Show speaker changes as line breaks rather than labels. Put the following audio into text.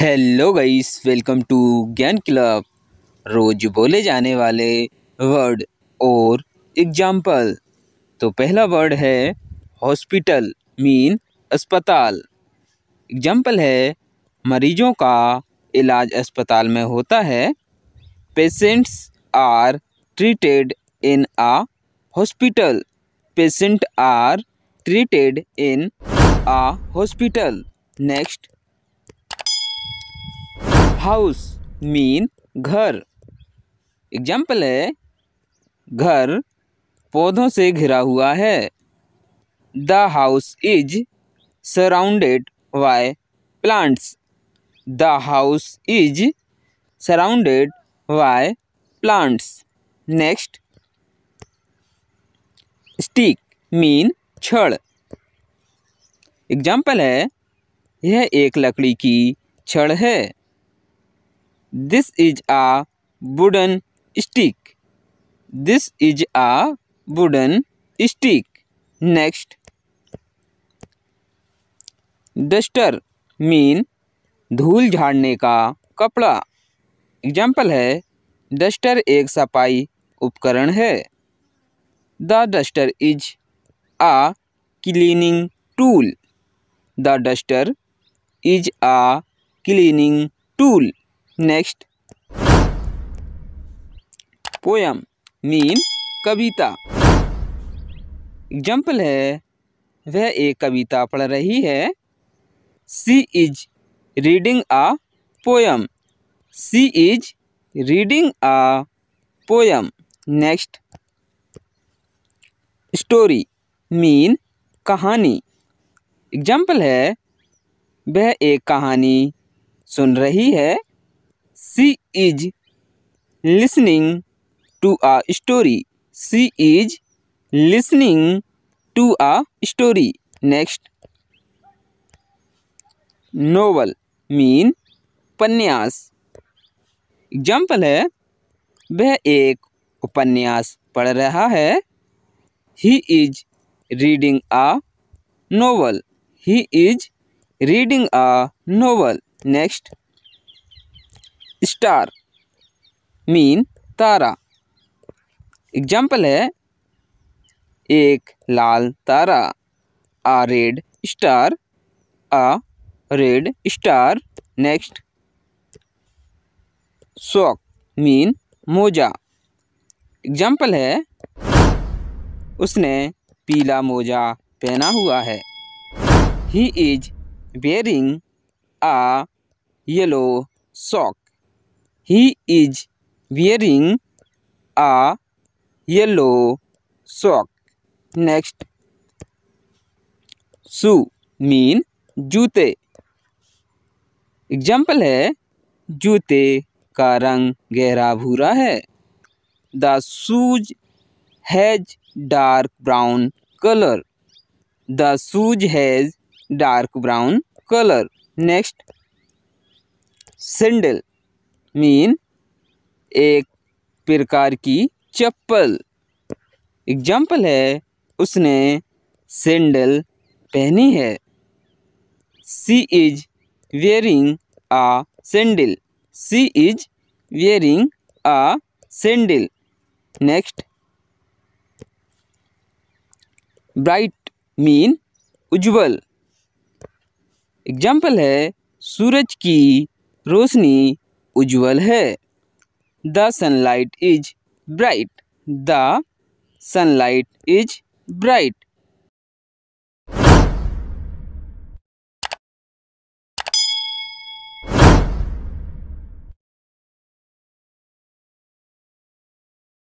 hello guys welcome to Gyan club रोज बोले जाने वाले वर्ड और एग्जाम्पल तो पहला वर्ड है हॉस्पिटल मीन अस्पताल एग्जाम्पल है मरीजों का इलाज अस्पताल में होता है patients are treated in a hospital patient are treated in a hospital next house mean घर एग्जाम्पल है घर पौधों से घिरा हुआ है the house is surrounded by plants the house is surrounded by plants next stick mean छड़ example है यह एक लकड़ी की छड़ है this is a wooden stick this is a wooden stick next duster mean धूल झाड़ने का कपड़ा एग्जाम्पल है डस्टर एक सफाई उपकरण है the duster is a cleaning tool the duster is a cleaning tool next poem mean कविता एग्जाम्पल है वह एक कविता पढ़ रही है she is reading a poem she is reading a poem next story mean कहानी एग्जाम्पल है वह एक कहानी सुन रही है she is listening to a story she is listening to a story next novel mean उपन्यास एग्जाम्पल है वह एक उपन्यास पढ़ रहा है he is reading a novel he is reading a novel next star mean तारा एग्जाम्पल है एक लाल तारा a red star a red star next sock mean मोजा एग्जाम्पल है उसने पीला मोजा पहना हुआ है he is wearing a yellow sock he is wearing a yellow sock next shoe mean जूते एग्जाम्पल है जूते का रंग गहरा भूरा है the shoes has dark brown colour the shoes has dark brown colour next sandal mean एक प्रकार की चप्पल एग्जाम्पल है उसने सैंडल पहनी है she is wearing a sandal she is wearing a sandal next bright mean उज्जवल एग्जाम्पल है सूरज की रोशनी उज्जवल है the sunlight is bright the sunlight is bright